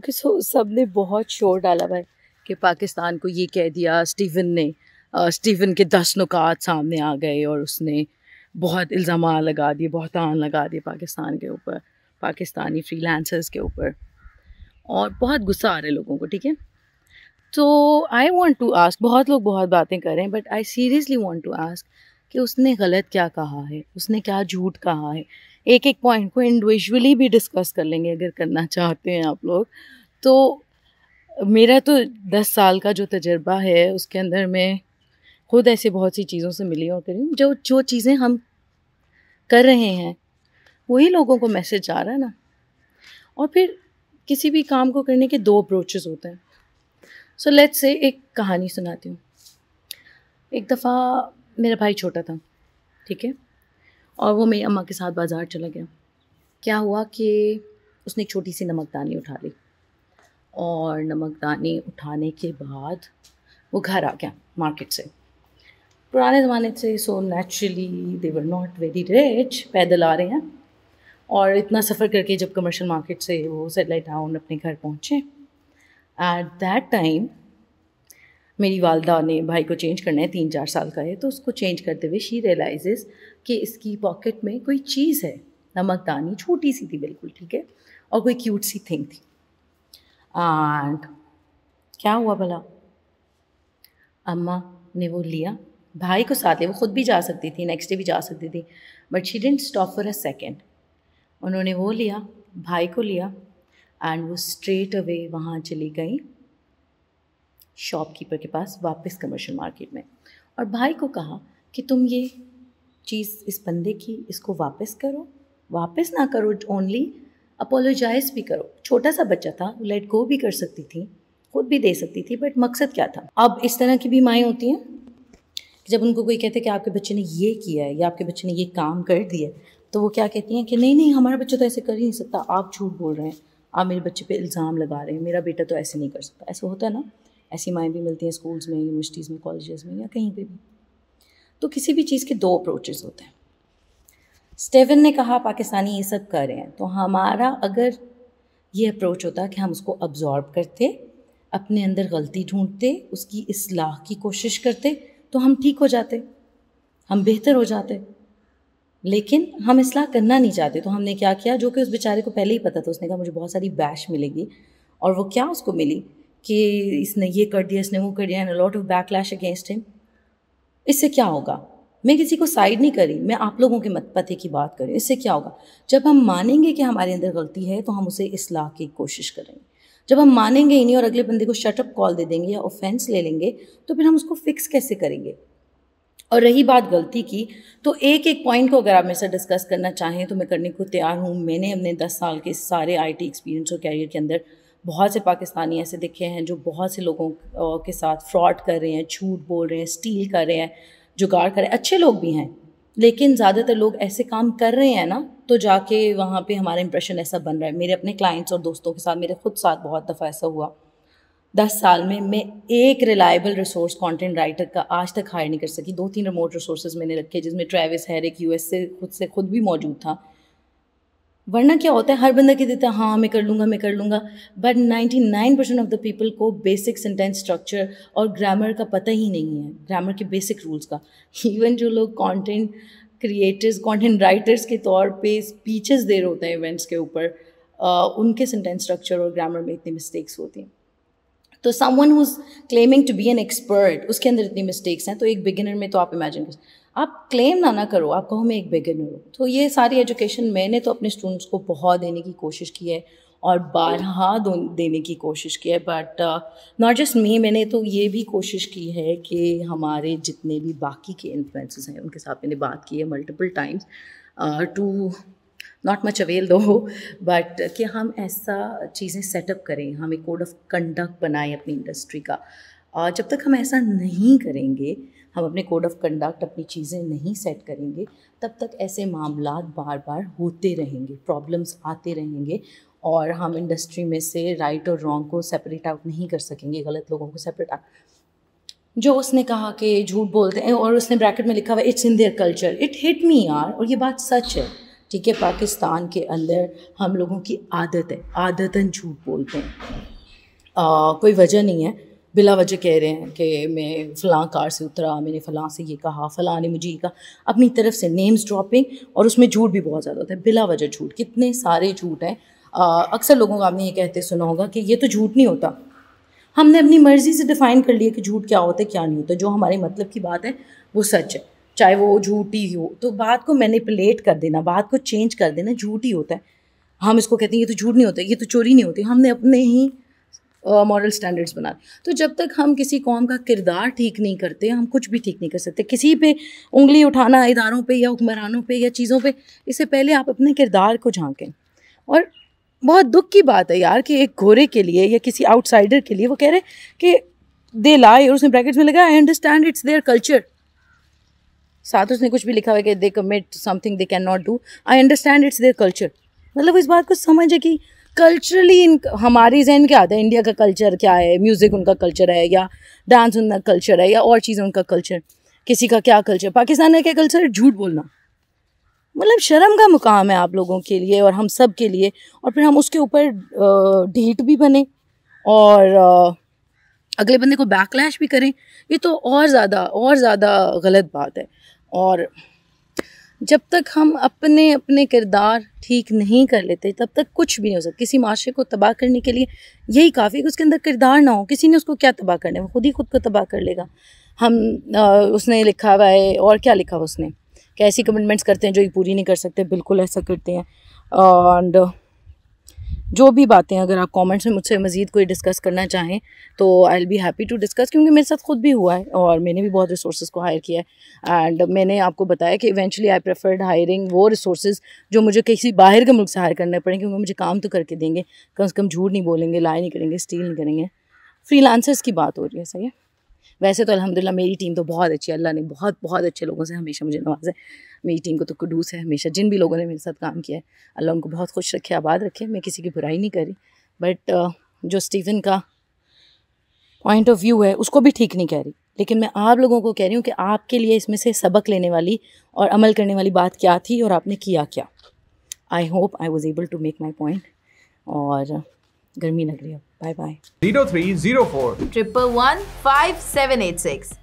क्योंकि सो सब ने बहुत शोर डाला भाई कि पाकिस्तान को ये कह दिया स्टीवन ने स्टीवन के दस नुकात सामने आ गए और उसने बहुत इल्ज़ाम लगा दिए बहुत आन लगा दिए पाकिस्तान के ऊपर पाकिस्तानी फ्रीलांसर्स के ऊपर और बहुत गुस्सा आ रहा है लोगों को ठीक है तो आई वॉन्ट टू आस्क बहुत लोग बहुत बातें कर रहे हैं but I seriously want to ask कि उसने गलत क्या कहा है उसने क्या झूठ कहा है एक एक पॉइंट को इंडिविजुअली भी डिस्कस कर लेंगे अगर करना चाहते हैं आप लोग तो मेरा तो दस साल का जो तजर्बा है उसके अंदर मैं खुद ऐसे बहुत सी चीज़ों से मिली और करी जो जो चीज़ें हम कर रहे हैं वही लोगों को मैसेज आ रहा है ना और फिर किसी भी काम को करने के दो अप्रोचेस होते हैं सो लेट्स से एक कहानी सुनाती हूँ एक दफ़ा मेरा भाई छोटा था ठीक है और वो मेरी अम्मा के साथ बाज़ार चला गया क्या हुआ कि उसने एक छोटी सी नमकदानी उठा ली और नमकदानी उठाने के बाद वो घर आ गया मार्केट से पुराने ज़माने से so naturally they were not very rich पैदल आ रहे हैं और इतना सफ़र करके जब कमर्शियल मार्केट से वो सेटेलाइट टाउन अपने घर पहुँचे एट दैट टाइम मेरी वालदा ने भाई को चेंज करना है तीन चार साल का है तो उसको चेंज करते हुए शी रियलाइजेज़ कि इसकी पॉकेट में कोई चीज़ है नमकदानी छोटी सी थी बिल्कुल ठीक है और कोई क्यूट सी थिंग थी एंड क्या हुआ भला अम्मा ने वो लिया भाई को साथ लिया वो खुद भी जा सकती थी नेक्स्ट डे भी जा सकती थी but she didn't stop for a second उन्होंने वो लिया भाई को लिया एंड वो स्ट्रेट अवे वहाँ चली गई शॉपकीपर के पास वापस कमर्शियल मार्केट में और भाई को कहा कि तुम ये चीज़ इस बंदे की इसको वापस करो वापस ना करो ओनली अपोलोजाइज भी करो छोटा सा बच्चा था लेट गो भी कर सकती थी खुद भी दे सकती थी बट मकसद क्या था अब इस तरह की भी माएँ होती हैं जब उनको कोई कहते हैं कि आपके बच्चे ने ये किया है या आपके बच्चे ने ये काम कर दिया तो वो क्या कहती हैं कि नहीं नहीं हमारा बच्चा तो ऐसे कर ही नहीं सकता आप झूठ बोल रहे हैं आप मेरे बच्चे पे इल्ज़ाम लगा रहे हैं मेरा बेटा तो ऐसे नहीं कर सकता ऐसा होता है ना ऐसी माएँ भी मिलती हैं स्कूल्स में यूनिवर्सिटीज़ में कॉलेजेस में या कहीं पर भी तो किसी भी चीज़ के दो अप्रोचेज़ होते हैं स्टेवन ने कहा पाकिस्तानी ये सब कर रहे हैं तो हमारा अगर ये अप्रोच होता कि हम उसको अब्जॉर्ब करते अपने अंदर गलती ढूंढते उसकी इसलाह की कोशिश करते तो हम ठीक हो जाते हम बेहतर हो जाते लेकिन हम इसलाह करना नहीं चाहते तो हमने क्या किया जो कि उस बेचारे को पहले ही पता था उसने कहा मुझे बहुत सारी बैश मिलेगी और वो क्या उसको मिली कि इसने ये कर दिया इसने वो कर दिया and lot of backlash against him इससे क्या होगा मैं किसी को साइड नहीं करी मैं आप लोगों के मत पते की बात करी इससे क्या होगा जब हम मानेंगे कि हमारे अंदर गलती है तो हम उसे इसलाह की कोशिश करेंगे जब हम मानेंगे ही नहीं और अगले बंदे को शटअप कॉल दे देंगे या ऑफेंस ले लेंगे तो फिर हम उसको फिक्स कैसे करेंगे और रही बात गलती की तो एक एक पॉइंट को अगर आप मेरे साथ डिस्कस करना चाहें तो मैं करने को तैयार हूँ मैंने अपने दस साल के सारे आईटी एक्सपीरियंस और कैरियर के अंदर बहुत से पाकिस्तानी ऐसे दिखे हैं जो बहुत से लोगों के साथ फ्रॉड कर रहे हैं झूठ बोल रहे हैं स्टील कर रहे हैं जुगाड़ कर रहे हैं अच्छे लोग भी हैं लेकिन ज़्यादातर लोग ऐसे काम कर रहे हैं ना तो जाके वहाँ पे हमारा इंप्रेशन ऐसा बन रहा है मेरे अपने क्लाइंट्स और दोस्तों के साथ मेरे खुद साथ बहुत दफ़ा ऐसा हुआ दस साल में मैं एक रिलायबल रिसोर्स कंटेंट राइटर का आज तक हायर नहीं कर सकी दो तीन रिमोट रिसोर्स मैंने रखे जिसमें ट्रेविस हैरिक यूएस से खुद से खुद भी मौजूद था वरना क्या होता है हर बंदा कह देता है हाँ मैं कर लूँगा मैं कर लूँगा but 99 percent of the people को बेसिक सेंटेंस स्ट्रक्चर और ग्रामर का पता ही नहीं है ग्रामर के बेसिक रूल्स का इवन जो लोग कंटेंट क्रिएटर्स कंटेंट राइटर्स के तौर पे स्पीचेस दे रहे होते हैं इवेंट्स के ऊपर uh, उनके सेंटेंस स्ट्रक्चर और ग्रामर में इतनी मिस्टेक्स होती हैं तो someone who is claiming to be an expert उसके अंदर इतनी मिस्टेक्स हैं तो एक बिगिनर में तो आप इमेजिन कर आप क्लेम ना ना करो आप कहो मैं एक बिगिनर हूँ तो ये सारी एजुकेशन मैंने तो अपने स्टूडेंट्स को बहुत देने की कोशिश की है और बारहा देने की कोशिश की है बट नॉट जस्ट मी मैंने तो ये भी कोशिश की है कि हमारे जितने भी बाकी के इन्फ्लुएंसेस हैं उनके साथ मैंने बात की है multiple times to not much avail though but कि हम ऐसा चीज़ें सेटअप करें हम एक कोड ऑफ कंडक्ट बनाएं अपनी इंडस्ट्री का uh, जब तक हम ऐसा नहीं करेंगे हम अपने कोड ऑफ कंडक्ट अपनी चीज़ें नहीं सेट करेंगे तब तक ऐसे मामला बार बार होते रहेंगे प्रॉब्लम्स आते रहेंगे और हम इंडस्ट्री में से राइट और रॉन्ग को सेपरेट आउट नहीं कर सकेंगे गलत लोगों को सेपरेट आउट जो उसने कहा कि झूठ बोलते हैं और उसने ब्रैकेट में लिखा हुआ it's in their culture it hit me यार और ये बात सच है ठीक है पाकिस्तान के अंदर हम लोगों की आदत है आदतन झूठ बोलते हैं आ, कोई वजह नहीं है बिला वजह कह रहे हैं कि मैं फ़लाँ कार से उतरा मैंने फ़लाँ से ये कहा फ़लाँ ने मुझे ये कहा अपनी तरफ से नेम्स ड्रॉपिंग और उसमें झूठ भी बहुत ज़्यादा होता है बिला वजह झूठ कितने सारे झूठ हैं अक्सर लोगों का आपने ये कहते सुना होगा कि ये तो झूठ नहीं होता हमने अपनी मर्ज़ी से डिफ़ाइन कर लिया कि झूठ क्या होता है क्या नहीं होता जो हमारे मतलब की बात है वो सच है चाहे वो झूठी हो तो बात को मैनिपुलेट कर देना बात को चेंज कर देना झूठ ही होता है हम इसको कहते हैं ये तो झूठ नहीं होता ये तो चोरी नहीं होती हमने अपने ही मॉरल स्टैंडर्ड्स बना तो जब तक हम किसी कौम का किरदार ठीक नहीं करते हम कुछ भी ठीक नहीं कर सकते किसी पे उंगली उठाना इदारों पे या हुक्मरानों पे या चीज़ों पे इससे पहले आप अपने किरदार को झांकें और बहुत दुख की बात है यार कि एक घोरे के लिए या किसी आउटसाइडर के लिए वो कह रहे हैं कि दे लाए और उसने ब्रैकेट्स में लगा I understand it's their culture साथ उसने कुछ भी लिखा हुआ कि they commit something they can not do I understand it's their culture मतलब वो इस बात को समझ है कि कल्चरली इन हमारे जहन क्या आता है इंडिया का कल्चर क्या है म्यूज़िक उनका कल्चर है या डांस उनका कल्चर है या और चीज़ें उनका कल्चर किसी का क्या कल्चर पाकिस्तान का क्या कल्चर है झूठ बोलना मतलब शर्म का मुकाम है आप लोगों के लिए और हम सब के लिए और फिर हम उसके ऊपर ढीठ भी बने और आ, अगले बंदे को बैकलैश भी करें ये तो और ज़्यादा और ज़्यादा गलत बात है और जब तक हम अपने अपने किरदार ठीक नहीं कर लेते तब तक कुछ भी नहीं हो सकता किसी माशरे को तबाह करने के लिए यही काफ़ी कि उसके अंदर किरदार ना हो किसी ने उसको क्या तबाह करना है वो खुद ही खुद को तबाह कर लेगा हम आ, उसने लिखा हुआ है और क्या लिखा उसने कैसी कमिटमेंट्स करते हैं जो ये पूरी नहीं कर सकते बिल्कुल ऐसा करते हैं और जो भी बातें अगर आप कमेंट्स में मुझसे मज़ीद कोई डिस्कस करना चाहें तो I will be happy to discuss क्योंकि मेरे साथ खुद भी हुआ है और मैंने भी बहुत रिसोर्स को हायर किया है एंड मैंने आपको बताया कि इवेंचुअली आई प्रेफर्ड हायरिंग वो रिसोर्स जो मुझे किसी बाहर के मुल्क से हायर करने पड़ेंगे क्योंकि मुझे काम तो करके देंगे कम से कम झूठ नहीं बोलेंगे लाई नहीं करेंगे स्टील नहीं करेंगे फ्री की बात हो रही है सही है वैसे तो अलहमदिल्ला मेरी टीम तो बहुत अच्छी है अल्लाह ने बहुत बहुत अच्छे लोगों से हमेशा मुझे नवाजा है मेरी टीम को तो कडूस है हमेशा जिन भी लोगों ने मेरे साथ काम किया है अल्लाह उनको बहुत खुश रखे आबाद रखे मैं किसी की बुराई नहीं करी बट जो स्टीवन का पॉइंट ऑफ व्यू है उसको भी ठीक नहीं कह रही लेकिन मैं आप लोगों को कह रही हूँ कि आपके लिए इसमें से सबक लेने वाली और अमल करने वाली बात क्या थी और आपने किया क्या I hope I was able to make my point और गर्मी लग रही है bye bye zero three zero four triple one five seven eight six